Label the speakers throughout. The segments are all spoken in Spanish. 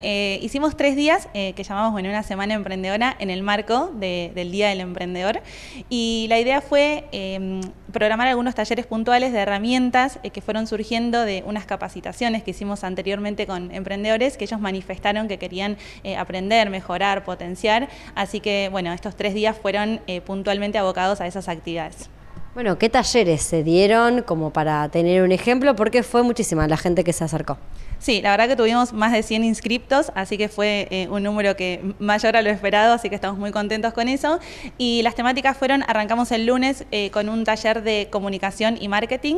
Speaker 1: Eh, hicimos tres días eh, que llamamos una semana emprendedora en el marco del Día del Emprendedor y la idea fue em, programar algunos talleres puntuales de herramientas eh, que fueron surgiendo de unas capacitaciones que hicimos anteriormente con emprendedores que ellos manifestaron que querían aprender, mejorar, potenciar, así que bueno, estos tres días fueron puntualmente abocados a esas actividades.
Speaker 2: Bueno, ¿qué talleres se dieron como para tener un ejemplo? Porque fue muchísima la gente que se acercó.
Speaker 1: Sí, la verdad que tuvimos más de 100 inscriptos, así que fue eh, un número que mayor a lo esperado, así que estamos muy contentos con eso. Y las temáticas fueron, arrancamos el lunes eh, con un taller de comunicación y marketing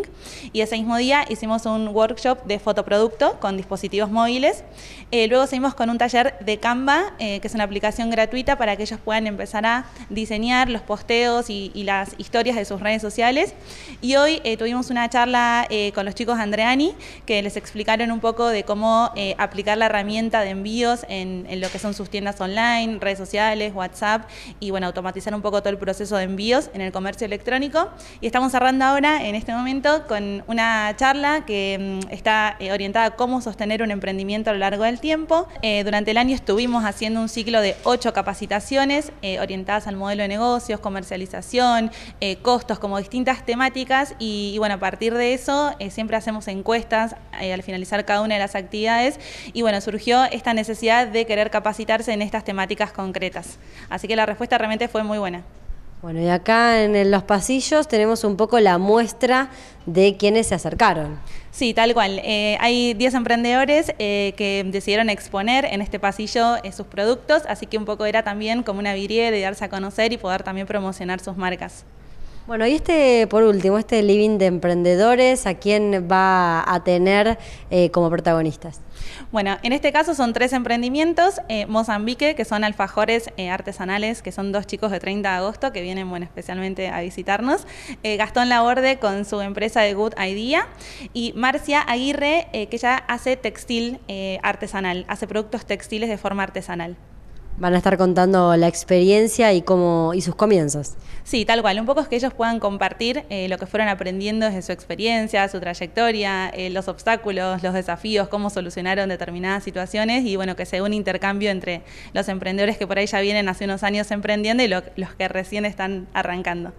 Speaker 1: y ese mismo día hicimos un workshop de fotoproducto con dispositivos móviles. Eh, luego seguimos con un taller de Canva, que es una aplicación gratuita para que ellos puedan empezar a diseñar los posteos y, y las historias de sus redes sociales sociales. Y hoy eh, tuvimos una charla eh, con los chicos Andreani que les explicaron un poco de cómo eh, aplicar la herramienta de envíos en, lo que son sus tiendas online, redes sociales, WhatsApp y bueno, automatizar un poco todo el proceso de envíos en el comercio electrónico. Y estamos cerrando ahora en este momento con una charla que mm, está orientada a cómo sostener un emprendimiento a lo largo del tiempo. durante el año estuvimos haciendo un ciclo de ocho capacitaciones orientadas al modelo de negocios, comercialización, costos como distintas temáticas y, bueno, a partir de eso eh, siempre hacemos encuestas eh, al finalizar cada una de las actividades y bueno, surgió esta necesidad de querer capacitarse en estas temáticas concretas. Así que la respuesta realmente fue muy buena.
Speaker 2: Bueno, y acá en los pasillos tenemos un poco la muestra de quienes se acercaron.
Speaker 1: Sí, tal cual. Eh, hay 10 emprendedores que decidieron exponer en este pasillo sus productos, así que un poco era también como una virie de darse a conocer y poder también promocionar sus marcas.
Speaker 2: Bueno, y este, por último, este Living de Emprendedores, ¿a quién va a tener eh, como protagonistas?
Speaker 1: Bueno, en este caso son tres emprendimientos. Eh, Mozambique, que son alfajores eh, artesanales, que son dos chicos de 30 de agosto que vienen, especialmente a visitarnos. Gastón Laborde con su empresa de Good Idea. Y Marcia Aguirre, que ya hace textil artesanal, hace productos textiles de forma artesanal.
Speaker 2: Van a estar contando la experiencia y cómo y sus comienzos.
Speaker 1: Sí, tal cual. Un poco es que ellos puedan compartir eh, lo que fueron aprendiendo desde su experiencia, su trayectoria, eh, los obstáculos, los desafíos, cómo solucionaron determinadas situaciones y bueno, que sea un intercambio entre los emprendedores que por ahí ya vienen hace unos años emprendiendo y los que recién están arrancando.